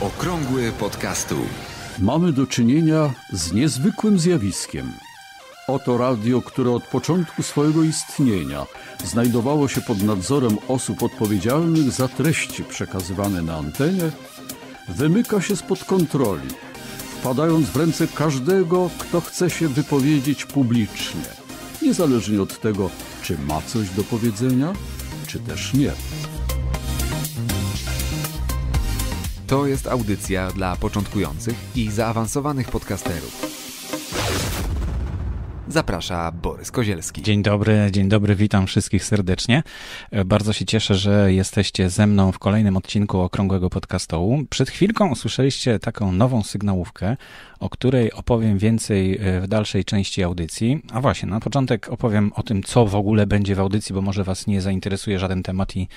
Okrągły podcastu. Mamy do czynienia z niezwykłym zjawiskiem. Oto radio, które od początku swojego istnienia znajdowało się pod nadzorem osób odpowiedzialnych za treści przekazywane na antenie, wymyka się spod kontroli, wpadając w ręce każdego, kto chce się wypowiedzieć publicznie, niezależnie od tego, czy ma coś do powiedzenia, czy też nie. To jest audycja dla początkujących i zaawansowanych podcasterów. Zaprasza Borys Kozielski. Dzień dobry, dzień dobry, witam wszystkich serdecznie. E, bardzo się cieszę, że jesteście ze mną w kolejnym odcinku Okrągłego podcastu. Przed chwilką usłyszeliście taką nową sygnałówkę, o której opowiem więcej e, w dalszej części audycji. A właśnie, na początek opowiem o tym, co w ogóle będzie w audycji, bo może Was nie zainteresuje żaden temat i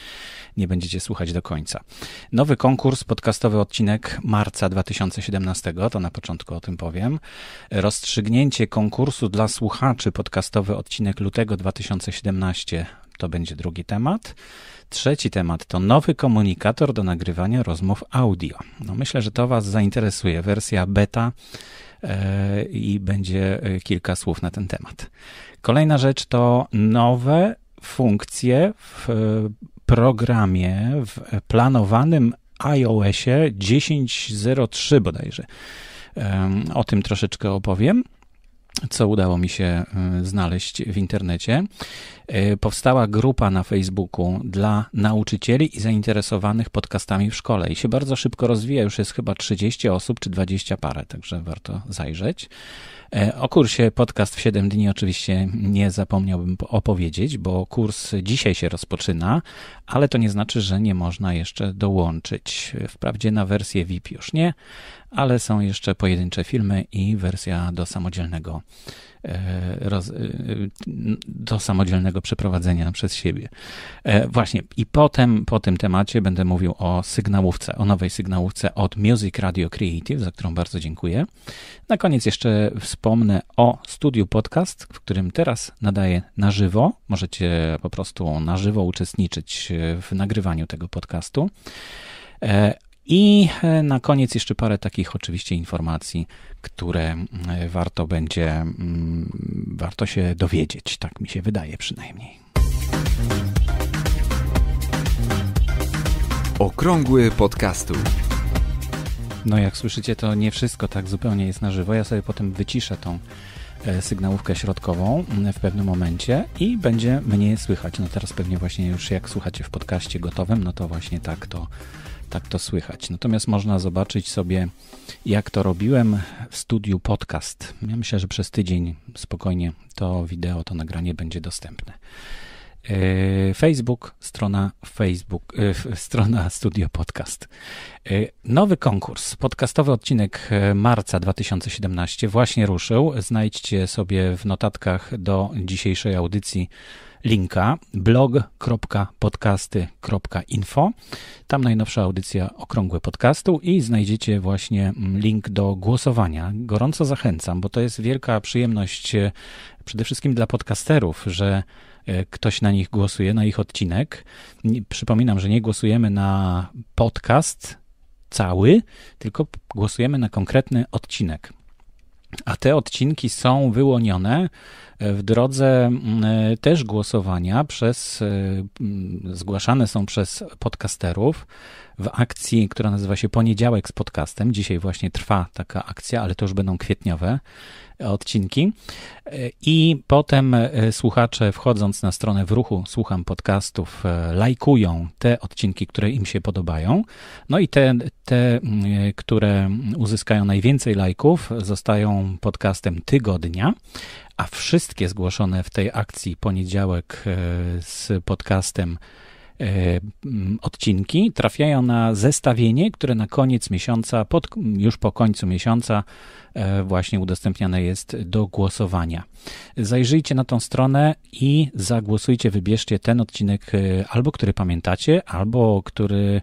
nie będziecie słuchać do końca. Nowy konkurs, podcastowy odcinek marca 2017, to na początku o tym powiem. Rozstrzygnięcie konkursu dla słuchaczy słuchaczy podcastowy odcinek lutego 2017. To będzie drugi temat. Trzeci temat to nowy komunikator do nagrywania rozmów audio. No myślę, że to Was zainteresuje. Wersja beta e, i będzie e, kilka słów na ten temat. Kolejna rzecz to nowe funkcje w e, programie, w planowanym iOSie 10.03 bodajże. O tym troszeczkę opowiem co udało mi się y, znaleźć w internecie. Y, powstała grupa na Facebooku dla nauczycieli i zainteresowanych podcastami w szkole i się bardzo szybko rozwija. Już jest chyba 30 osób czy 20 parę, także warto zajrzeć. E, o kursie Podcast w 7 dni oczywiście nie zapomniałbym opowiedzieć, bo kurs dzisiaj się rozpoczyna, ale to nie znaczy, że nie można jeszcze dołączyć. Wprawdzie na wersję VIP już nie, ale są jeszcze pojedyncze filmy i wersja do samodzielnego E, roz, e, do samodzielnego przeprowadzenia przez siebie. E, właśnie, i potem po tym temacie będę mówił o sygnałówce, o nowej sygnałówce od Music Radio Creative, za którą bardzo dziękuję. Na koniec jeszcze wspomnę o studiu podcast, w którym teraz nadaję na żywo. Możecie po prostu na żywo uczestniczyć w nagrywaniu tego podcastu. I e, na koniec jeszcze parę takich oczywiście informacji, które e, warto będzie, mm, warto się dowiedzieć, tak mi się wydaje przynajmniej. Okrągły podcastu. No jak słyszycie, to nie wszystko tak zupełnie jest na żywo. Ja sobie potem wyciszę tą e, sygnałówkę środkową mm, w pewnym momencie i będzie mnie słychać. No teraz pewnie właśnie już jak słuchacie w podcaście gotowym, no to właśnie tak to tak to słychać. Natomiast można zobaczyć sobie, jak to robiłem w studiu podcast. Ja myślę, że przez tydzień spokojnie to wideo, to nagranie będzie dostępne. E, Facebook, strona Facebook, e, strona Studio Podcast. E, nowy konkurs, podcastowy odcinek marca 2017 właśnie ruszył. Znajdźcie sobie w notatkach do dzisiejszej audycji linka blog.podcasty.info. Tam najnowsza audycja Okrągłe Podcastu i znajdziecie właśnie mm, link do głosowania. Gorąco zachęcam, bo to jest wielka przyjemność e, przede wszystkim dla podcasterów, że e, ktoś na nich głosuje, na ich odcinek. Przypominam, że nie głosujemy na podcast cały, tylko głosujemy na konkretny odcinek. A te odcinki są wyłonione e, w drodze e, też głosowania przez, e, zgłaszane są przez podcasterów w akcji, która nazywa się Poniedziałek z podcastem. Dzisiaj właśnie trwa taka akcja, ale to już będą kwietniowe e, odcinki. E, I potem e, słuchacze, wchodząc na stronę w ruchu Słucham Podcastów, lajkują te odcinki, które im się podobają. No i te, te mm, które uzyskają najwięcej lajków, zostają podcastem tygodnia. A wszystkie zgłoszone w tej akcji poniedziałek z podcastem E, odcinki trafiają na zestawienie, które na koniec miesiąca, pod, już po końcu miesiąca, e, właśnie udostępniane jest do głosowania. Zajrzyjcie na tą stronę i zagłosujcie, wybierzcie ten odcinek, e, albo który pamiętacie, albo który,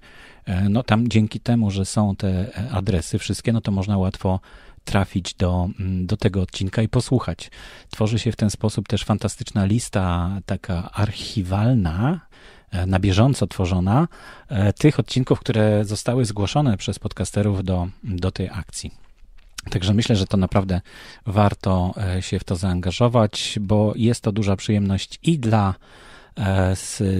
no tam dzięki temu, że są te adresy wszystkie, no to można łatwo trafić do, do tego odcinka i posłuchać. Tworzy się w ten sposób też fantastyczna lista, taka archiwalna, E, na bieżąco tworzona, e, tych odcinków, które zostały zgłoszone przez podcasterów do, do tej akcji. Także myślę, że to naprawdę warto e, się w to zaangażować, bo jest to duża przyjemność i dla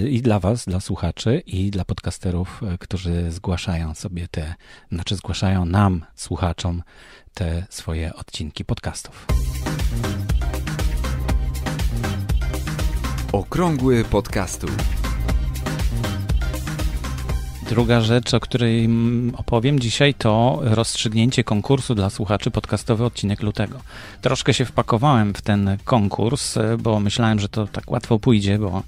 i dla Was, dla słuchaczy, i dla podcasterów, którzy zgłaszają sobie te, znaczy zgłaszają nam, słuchaczom, te swoje odcinki podcastów. Okrągły podcastu. Druga rzecz, o której mm, opowiem dzisiaj, to rozstrzygnięcie konkursu dla słuchaczy podcastowy odcinek lutego. Troszkę się wpakowałem w ten konkurs, e, bo myślałem, że to tak łatwo pójdzie, bo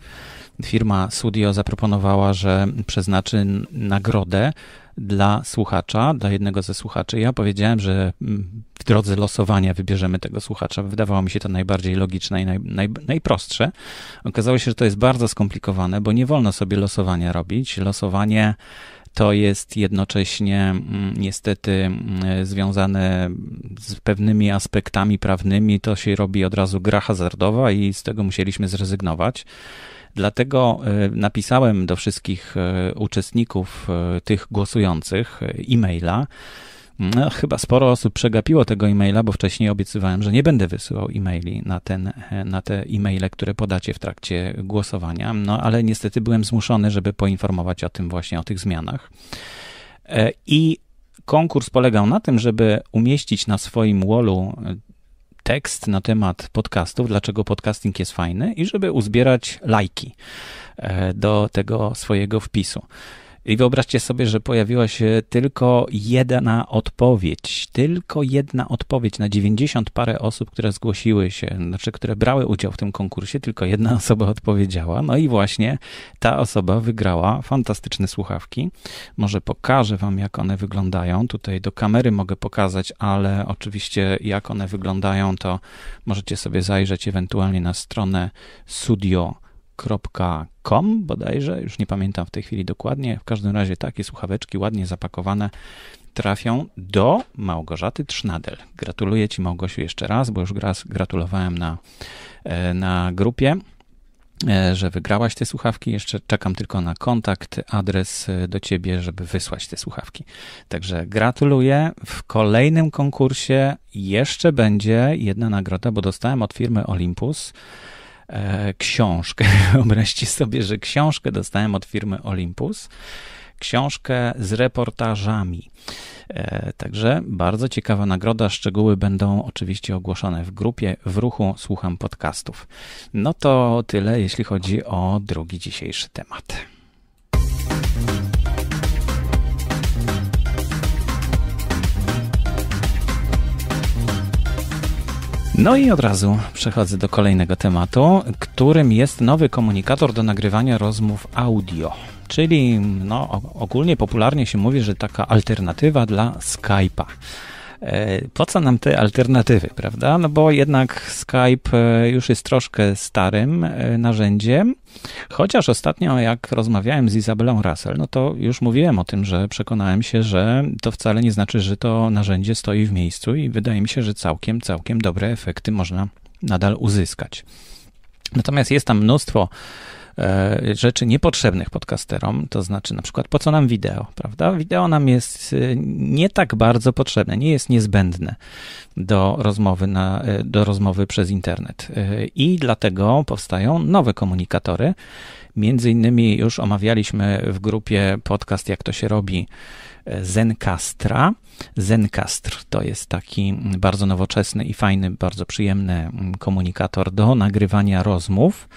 firma Studio zaproponowała, że przeznaczy nagrodę dla słuchacza, dla jednego ze słuchaczy. Ja powiedziałem, że mm, w drodze losowania wybierzemy tego słuchacza. Wydawało mi się to najbardziej logiczne i naj, naj, najprostsze. Okazało się, że to jest bardzo skomplikowane, bo nie wolno sobie losowania robić. Losowanie to jest jednocześnie mm, niestety mm, związane z pewnymi aspektami prawnymi. To się robi od razu gra hazardowa i z tego musieliśmy zrezygnować. Dlatego e, napisałem do wszystkich e, uczestników e, tych głosujących e-maila. No, chyba sporo osób przegapiło tego e-maila, bo wcześniej obiecywałem, że nie będę wysyłał e-maili na, ten, na te e-maile, które podacie w trakcie głosowania. No ale niestety byłem zmuszony, żeby poinformować o tym właśnie, o tych zmianach. I konkurs polegał na tym, żeby umieścić na swoim wallu tekst na temat podcastów, dlaczego podcasting jest fajny i żeby uzbierać lajki e, do tego swojego wpisu. I wyobraźcie sobie, że pojawiła się tylko jedna odpowiedź, tylko jedna odpowiedź na 90 parę osób, które zgłosiły się, znaczy, które brały udział w tym konkursie, tylko jedna osoba odpowiedziała. No i właśnie ta osoba wygrała fantastyczne słuchawki. Może pokażę wam, jak one wyglądają. Tutaj do kamery mogę pokazać, ale oczywiście jak one wyglądają, to możecie sobie zajrzeć ewentualnie na stronę studio .com bodajże, już nie pamiętam w tej chwili dokładnie. W każdym razie takie słuchaweczki ładnie zapakowane trafią do Małgorzaty Trznadel. Gratuluję Ci Małgosiu jeszcze raz, bo już raz gratulowałem na, e, na grupie e, że wygrałaś te słuchawki. Jeszcze czekam tylko na kontakt, adres e, do ciebie, żeby wysłać te słuchawki. Także gratuluję. W kolejnym konkursie jeszcze będzie jedna nagroda, bo dostałem od firmy Olympus E, książkę. Wyobraźcie sobie, że książkę dostałem od firmy Olympus. Książkę z reportażami. E, także bardzo ciekawa nagroda. Szczegóły będą oczywiście ogłoszone w grupie w ruchu Słucham Podcastów. No to tyle, jeśli chodzi o drugi dzisiejszy temat. No i od razu przechodzę do kolejnego tematu, którym jest nowy komunikator do nagrywania rozmów audio. Czyli no, ogólnie popularnie się mówi, że taka alternatywa dla Skype'a. E, po co nam te alternatywy, prawda? No bo jednak Skype e, już jest troszkę starym e, narzędziem, chociaż ostatnio jak rozmawiałem z Izabelą Russell, no to już mówiłem o tym, że przekonałem się, że to wcale nie znaczy, że to narzędzie stoi w miejscu i wydaje mi się, że całkiem, całkiem dobre efekty można nadal uzyskać. Natomiast jest tam mnóstwo E, rzeczy niepotrzebnych podcasterom, to znaczy na przykład po co nam wideo, prawda? Wideo nam jest e, nie tak bardzo potrzebne, nie jest niezbędne do rozmowy, na, e, do rozmowy przez internet. I dlatego powstają nowe komunikatory. Między innymi już omawialiśmy w grupie podcast Jak to się robi Zencastra. Zencastr to jest taki bardzo nowoczesny i fajny, bardzo przyjemny mm, komunikator do nagrywania rozmów.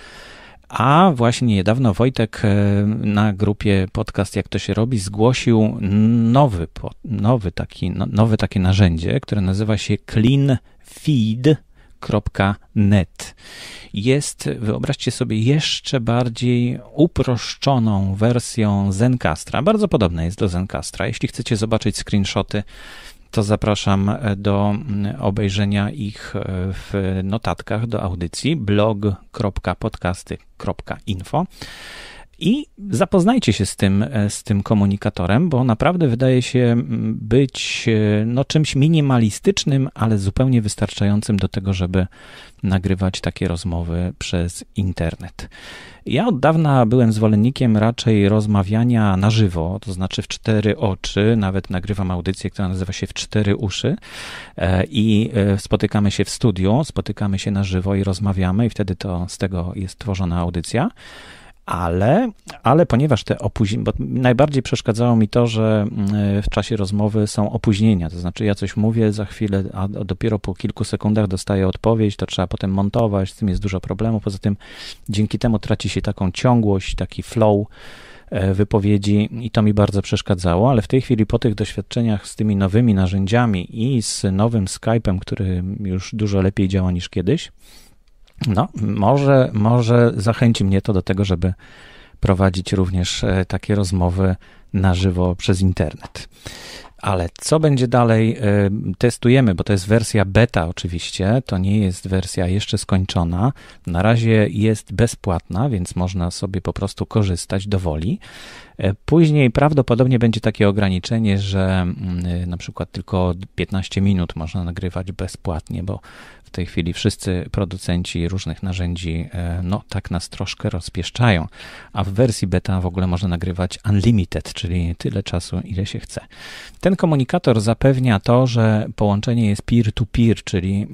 A właśnie niedawno Wojtek e, na grupie podcast Jak to się robi zgłosił nowy, nowy, taki, no, nowe takie narzędzie, które nazywa się cleanfeed.net. Jest, wyobraźcie sobie, jeszcze bardziej uproszczoną wersją Zencastra. Bardzo podobne jest do Zencastra. Jeśli chcecie zobaczyć screenshoty to zapraszam e, do mm, obejrzenia ich e, w notatkach do audycji blog.podcasty.info i zapoznajcie się z tym, e, z tym komunikatorem, bo naprawdę wydaje się być e, no, czymś minimalistycznym, ale zupełnie wystarczającym do tego, żeby nagrywać takie rozmowy przez internet. Ja od dawna byłem zwolennikiem raczej rozmawiania na żywo, to znaczy w cztery oczy. Nawet nagrywam audycję, która nazywa się W cztery uszy e, i spotykamy się w studiu, spotykamy się na żywo i rozmawiamy, i wtedy to z tego jest tworzona audycja ale, ale ponieważ te opóźnienia, bo najbardziej przeszkadzało mi to, że e, w czasie rozmowy są opóźnienia, to znaczy ja coś mówię za chwilę, a dopiero po kilku sekundach dostaję odpowiedź, to trzeba potem montować, z tym jest dużo problemu, poza tym dzięki temu traci się taką ciągłość, taki flow e, wypowiedzi i to mi bardzo przeszkadzało, ale w tej chwili po tych doświadczeniach z tymi nowymi narzędziami i z nowym Skype'em, który już dużo lepiej działa niż kiedyś, no, może, może zachęci mnie to do tego, żeby prowadzić również e, takie rozmowy na żywo przez internet. Ale co będzie dalej, e, testujemy, bo to jest wersja beta oczywiście, to nie jest wersja jeszcze skończona. Na razie jest bezpłatna, więc można sobie po prostu korzystać dowoli. E, później prawdopodobnie będzie takie ograniczenie, że mm, e, na przykład tylko 15 minut można nagrywać bezpłatnie, bo w tej chwili wszyscy producenci różnych narzędzi e, no tak nas troszkę rozpieszczają, a w wersji beta w ogóle można nagrywać unlimited, czyli tyle czasu, ile się chce. Ten komunikator zapewnia to, że połączenie jest peer-to-peer, -peer, czyli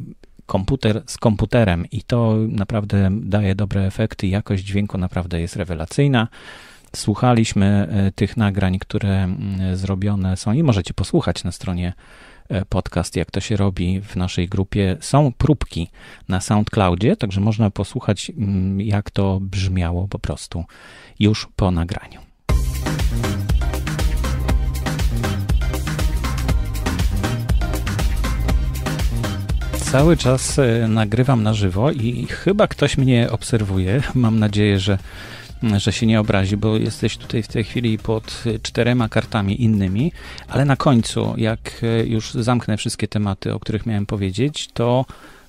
komputer z komputerem i to naprawdę daje dobre efekty, jakość dźwięku naprawdę jest rewelacyjna. Słuchaliśmy e, tych nagrań, które mm, zrobione są i możecie posłuchać na stronie e, podcast, jak to się robi w naszej grupie. Są próbki na SoundCloudzie, także można posłuchać, mm, jak to brzmiało po prostu już po nagraniu. Cały czas e, nagrywam na żywo i chyba ktoś mnie obserwuje. Mam nadzieję, że że się nie obrazi, bo jesteś tutaj w tej chwili pod czterema kartami innymi, ale na końcu, jak już zamknę wszystkie tematy, o których miałem powiedzieć, to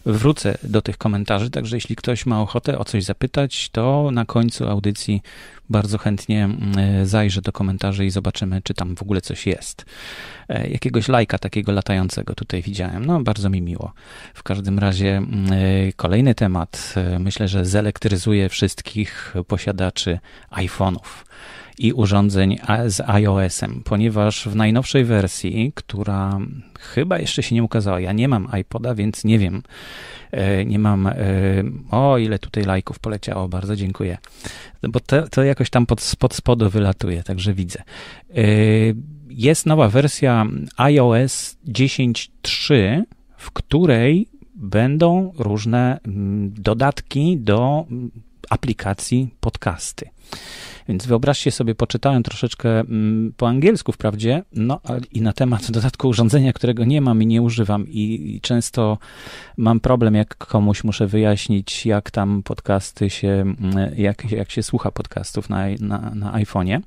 wrócę do tych komentarzy, także jeśli ktoś ma ochotę o coś zapytać, to na końcu audycji bardzo chętnie mm, zajrzę do komentarzy i zobaczymy, czy tam w ogóle coś jest. E, jakiegoś lajka takiego latającego tutaj widziałem. No, bardzo mi miło. W każdym razie mm, e, kolejny temat e, myślę, że zelektryzuje wszystkich posiadaczy iPhone'ów i urządzeń z iOS-em, ponieważ w najnowszej wersji, która chyba jeszcze się nie ukazała, ja nie mam iPoda, więc nie wiem, e, nie mam, e, o ile tutaj lajków poleciało, bardzo dziękuję, no bo to, to jakoś tam pod, pod spodu wylatuje, także widzę. E, jest nowa wersja iOS 10.3, w której będą różne mm, dodatki do mm, aplikacji podcasty. Więc wyobraźcie sobie, poczytałem troszeczkę mm, po angielsku wprawdzie, no i na temat dodatku urządzenia, którego nie mam i nie używam i, i często mam problem, jak komuś muszę wyjaśnić, jak tam podcasty się, mm, jak, jak się słucha podcastów na, na, na iPhone'ie.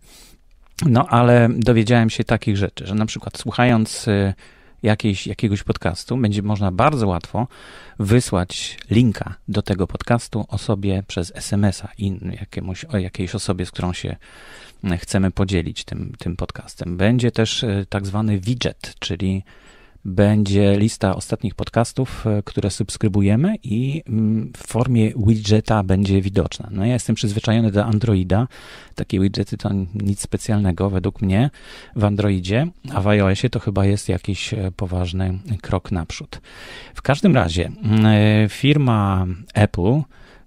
No ale dowiedziałem się takich rzeczy, że na przykład słuchając y, jakiejś, jakiegoś podcastu, będzie można bardzo łatwo wysłać linka do tego podcastu osobie przez SMS-a i jakiemuś, jakiejś osobie, z którą się mm, chcemy podzielić tym, tym podcastem. Będzie też e, tak zwany widget, czyli będzie lista ostatnich podcastów, e, które subskrybujemy i mm, w formie widgeta będzie widoczna. No ja jestem przyzwyczajony do Androida. Takie widgety to nic specjalnego według mnie w Androidzie, a w iOSie to chyba jest jakiś e, poważny krok naprzód. W każdym razie mm, e, firma Apple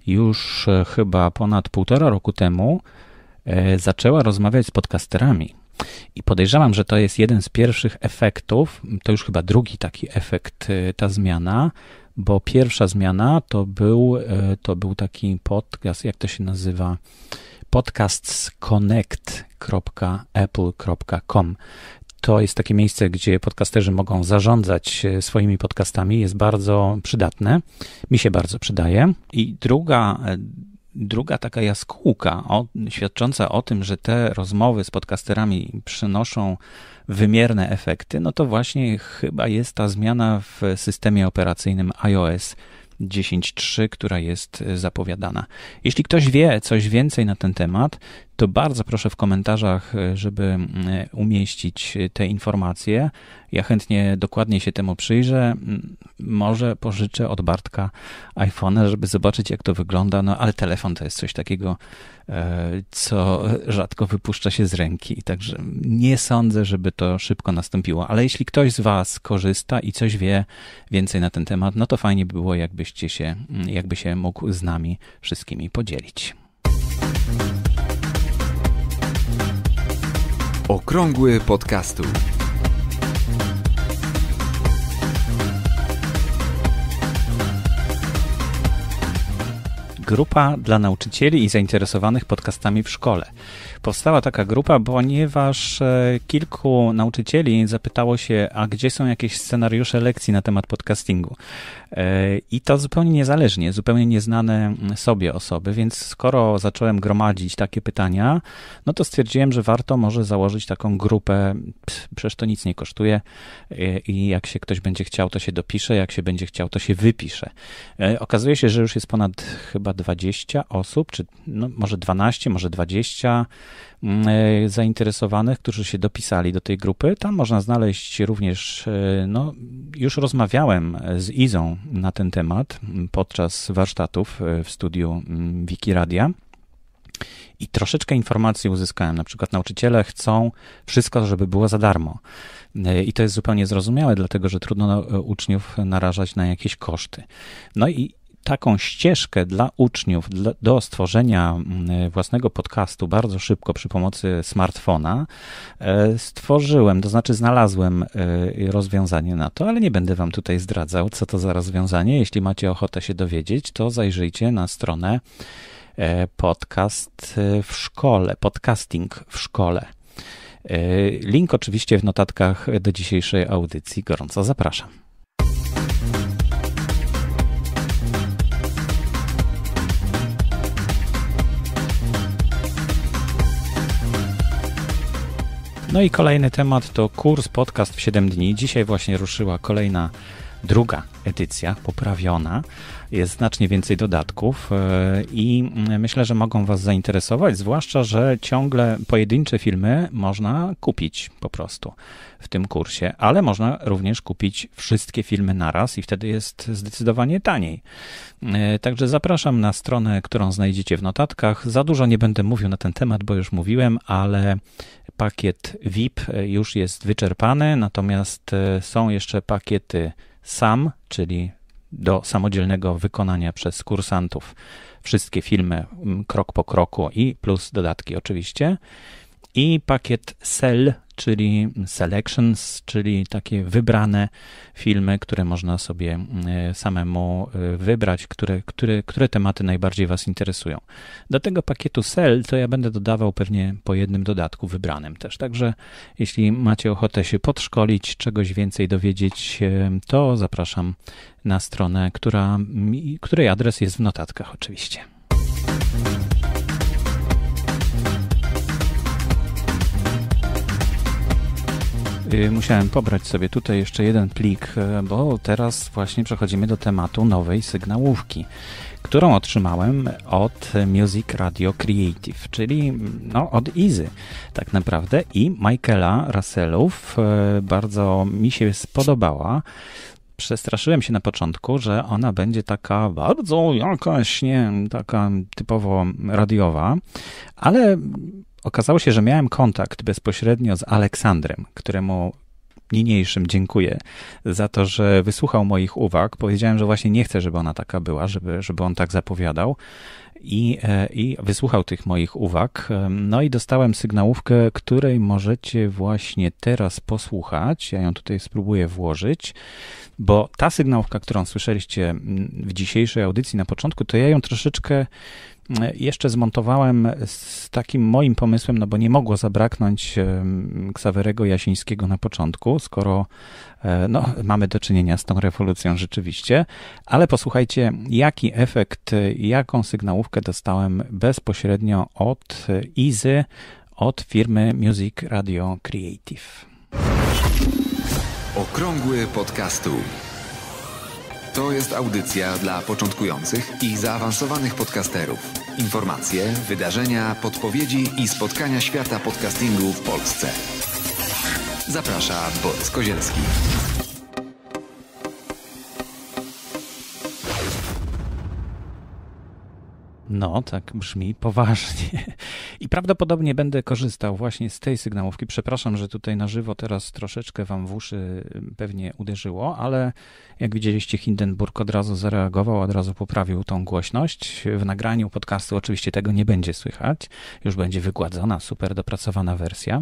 już chyba ponad półtora roku temu zaczęła rozmawiać z podcasterami i podejrzewam, że to jest jeden z pierwszych efektów, to już chyba drugi taki efekt, y, ta zmiana, bo pierwsza zmiana to był, y, to był taki podcast, jak to się nazywa, connect.apple.com. To jest takie miejsce, gdzie podcasterzy mogą zarządzać y, swoimi podcastami. Jest bardzo przydatne. Mi się bardzo przydaje. I druga, druga taka jaskółka, o, świadcząca o tym, że te rozmowy z podcasterami przynoszą wymierne efekty, no to właśnie chyba jest ta zmiana w systemie operacyjnym iOS 10.3, która jest zapowiadana. Jeśli ktoś wie coś więcej na ten temat, to bardzo proszę w komentarzach, e, żeby e, umieścić e, te informacje. Ja chętnie dokładnie się temu przyjrzę. Może pożyczę od Bartka iPhone'a, żeby zobaczyć, jak to wygląda. No ale telefon to jest coś takiego, co rzadko wypuszcza się z ręki. Także nie sądzę, żeby to szybko nastąpiło. Ale jeśli ktoś z Was korzysta i coś wie więcej na ten temat, no to fajnie by było, jakbyście się, jakby się mógł z nami wszystkimi podzielić. Okrągły podcastu. Grupa dla nauczycieli i zainteresowanych podcastami w szkole. Powstała taka grupa, ponieważ e, kilku nauczycieli zapytało się, a gdzie są jakieś scenariusze lekcji na temat podcastingu. E, I to zupełnie niezależnie, zupełnie nieznane mm, sobie osoby, więc skoro zacząłem gromadzić takie pytania, no to stwierdziłem, że warto może założyć taką grupę. Przecież to nic nie kosztuje e, i jak się ktoś będzie chciał, to się dopisze, jak się będzie chciał, to się wypisze. Okazuje się, że już jest ponad chyba 20 osób, czy no, może 12, może 20 Mm, e, zainteresowanych, którzy się dopisali do tej grupy. Tam można znaleźć również, e, no, już rozmawiałem z Izą na ten temat podczas warsztatów e, w studiu mm, Wikiradia. I troszeczkę informacji uzyskałem. Na przykład nauczyciele chcą wszystko, żeby było za darmo. I to jest zupełnie zrozumiałe, dlatego że trudno uczniów narażać na jakieś koszty. No i taką ścieżkę dla uczniów do stworzenia mm, własnego podcastu bardzo szybko przy pomocy smartfona e, stworzyłem, to znaczy znalazłem e, rozwiązanie na to, ale nie będę wam tutaj zdradzał, co to za rozwiązanie. Jeśli macie ochotę się dowiedzieć, to zajrzyjcie na stronę e, podcast w szkole, podcasting w szkole. Link oczywiście w notatkach do dzisiejszej audycji. Gorąco zapraszam. No i kolejny temat to kurs podcast w 7 dni. Dzisiaj właśnie ruszyła kolejna druga edycja, poprawiona jest znacznie więcej dodatków e, i myślę, że mogą Was zainteresować, zwłaszcza, że ciągle pojedyncze filmy można kupić po prostu w tym kursie, ale można również kupić wszystkie filmy naraz i wtedy jest zdecydowanie taniej. E, także zapraszam na stronę, którą znajdziecie w notatkach. Za dużo nie będę mówił na ten temat, bo już mówiłem, ale pakiet VIP już jest wyczerpany, natomiast e, są jeszcze pakiety SAM, czyli do samodzielnego wykonania przez kursantów. Wszystkie filmy mm, krok po kroku i plus dodatki oczywiście. I pakiet sell czyli selections, czyli takie wybrane filmy, które można sobie mm, samemu y, wybrać, które, które, które tematy najbardziej Was interesują. Do tego pakietu Cell to ja będę dodawał pewnie po jednym dodatku wybranym też. Także jeśli macie ochotę się podszkolić, czegoś więcej dowiedzieć, to zapraszam na stronę, która, której adres jest w notatkach oczywiście. Y, musiałem pobrać sobie tutaj jeszcze jeden plik, y, bo teraz właśnie przechodzimy do tematu nowej sygnałówki, którą otrzymałem od Music Radio Creative, czyli no, od Izy tak naprawdę i Michaela Russellów. Y, bardzo mi się spodobała przestraszyłem się na początku, że ona będzie taka bardzo jakaś, nie taka typowo radiowa, ale Okazało się, że miałem kontakt bezpośrednio z Aleksandrem, któremu niniejszym dziękuję za to, że wysłuchał moich uwag. Powiedziałem, że właśnie nie chcę, żeby ona taka była, żeby, żeby on tak zapowiadał. I, e, I wysłuchał tych moich uwag. No i dostałem sygnałówkę, której możecie właśnie teraz posłuchać. Ja ją tutaj spróbuję włożyć, bo ta sygnałówka, którą słyszeliście w dzisiejszej audycji na początku, to ja ją troszeczkę jeszcze zmontowałem z takim moim pomysłem, no bo nie mogło zabraknąć Ksawerego Jasińskiego na początku, skoro e, no, mamy do czynienia z tą rewolucją rzeczywiście, ale posłuchajcie, jaki efekt, jaką sygnałówkę dostałem bezpośrednio od Izy, od firmy Music Radio Creative. Okrągły podcastu. To jest audycja dla początkujących i zaawansowanych podcasterów. Informacje, wydarzenia, podpowiedzi i spotkania świata podcastingu w Polsce. Zaprasza Borys Kozielski. No, tak brzmi poważnie. I prawdopodobnie będę korzystał właśnie z tej sygnałówki. Przepraszam, że tutaj na żywo teraz troszeczkę wam w uszy pewnie uderzyło, ale jak widzieliście, Hindenburg od razu zareagował, od razu poprawił tą głośność. W nagraniu podcastu oczywiście tego nie będzie słychać. Już będzie wygładzona, super dopracowana wersja.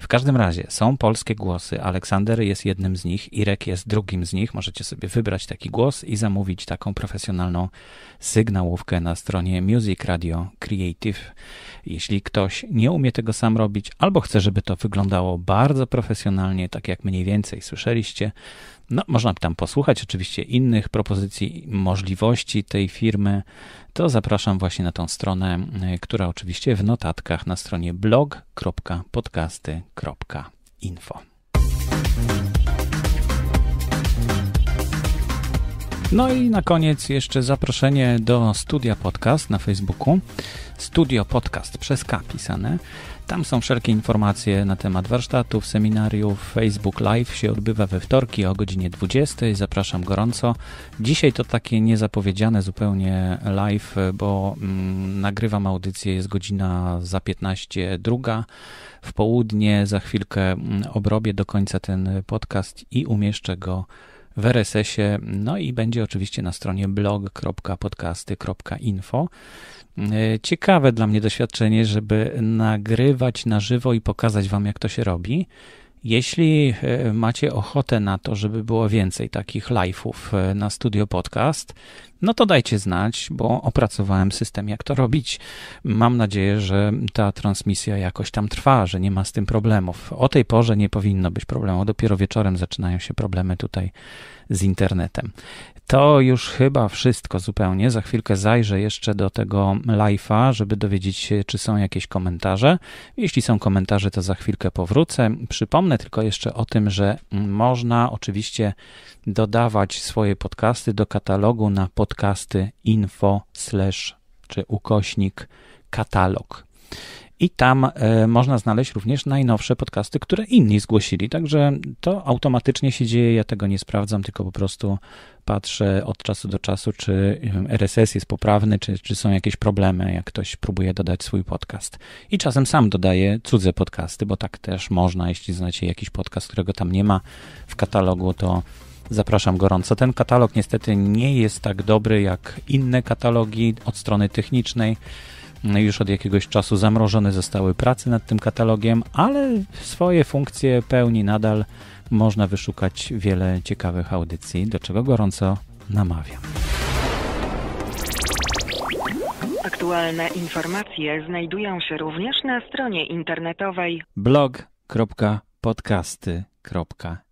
W każdym razie są polskie głosy. Aleksander jest jednym z nich, Irek jest drugim z nich. Możecie sobie wybrać taki głos i zamówić taką profesjonalną sygnałówkę na stronie Music Radio Creative. Jeśli ktoś nie umie tego sam robić albo chce, żeby to wyglądało bardzo profesjonalnie, tak jak mniej więcej słyszeliście, no, można tam posłuchać oczywiście innych propozycji, możliwości tej firmy, to zapraszam właśnie na tą stronę, y, która oczywiście w notatkach na stronie blog.podcasty.info. No i na koniec jeszcze zaproszenie do Studia Podcast na Facebooku. Studio Podcast przez K pisane. Tam są wszelkie informacje na temat warsztatów, seminariów. Facebook Live się odbywa we wtorki o godzinie 20. Zapraszam gorąco. Dzisiaj to takie niezapowiedziane zupełnie live, bo mm, nagrywam audycję, jest godzina za 15, druga w południe. Za chwilkę mm, obrobię do końca ten podcast i umieszczę go w RSS-ie, no i będzie oczywiście na stronie blog.podcasty.info. E, ciekawe dla mnie doświadczenie, żeby nagrywać na żywo i pokazać Wam, jak to się robi. Jeśli e, macie ochotę na to, żeby było więcej takich live'ów e, na Studio Podcast, no to dajcie znać, bo opracowałem system, jak to robić. Mam nadzieję, że ta transmisja jakoś tam trwa, że nie ma z tym problemów. O tej porze nie powinno być problemu, dopiero wieczorem zaczynają się problemy tutaj z internetem. To już chyba wszystko zupełnie. Za chwilkę zajrzę jeszcze do tego live'a, żeby dowiedzieć się, czy są jakieś komentarze. Jeśli są komentarze, to za chwilkę powrócę. Przypomnę tylko jeszcze o tym, że można oczywiście dodawać swoje podcasty do katalogu na pod podcasty info slash czy ukośnik katalog. I tam y, można znaleźć również najnowsze podcasty, które inni zgłosili. Także to automatycznie się dzieje. Ja tego nie sprawdzam, tylko po prostu patrzę od czasu do czasu, czy RSS jest poprawny, czy, czy są jakieś problemy, jak ktoś próbuje dodać swój podcast. I czasem sam dodaję cudze podcasty, bo tak też można. Jeśli znacie jakiś podcast, którego tam nie ma w katalogu, to Zapraszam gorąco. Ten katalog niestety nie jest tak dobry jak inne katalogi od strony technicznej. No już od jakiegoś czasu zamrożone zostały prace nad tym katalogiem, ale swoje funkcje pełni nadal. Można wyszukać wiele ciekawych audycji, do czego gorąco namawiam. Aktualne informacje znajdują się również na stronie internetowej blog.podcasty.com